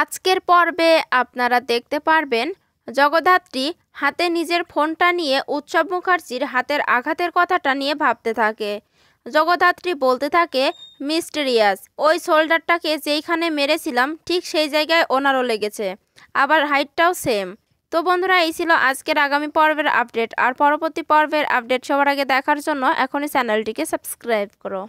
আজকের পর্বে আপনারা দেখতে পারবেন জগদ্ধাত্রী হাতে নিজের ফোনটা নিয়ে উৎসব মুখার্জির হাতের আঘাতের কথাটা নিয়ে ভাবতে থাকে জগদ্ধাত্রী বলতে থাকে মিস্টেরিয়াস ওই শোল্ডারটাকে যেইখানে মেরেছিলাম ঠিক সেই জায়গায় ওনারও লেগেছে আবার হাইটটাও সেম তো বন্ধুরা এই ছিল আজকের আগামী পর্বের আপডেট আর পরবর্তী পর্বের আপডেট সবার আগে দেখার জন্য এখনই চ্যানেলটিকে সাবস্ক্রাইব করো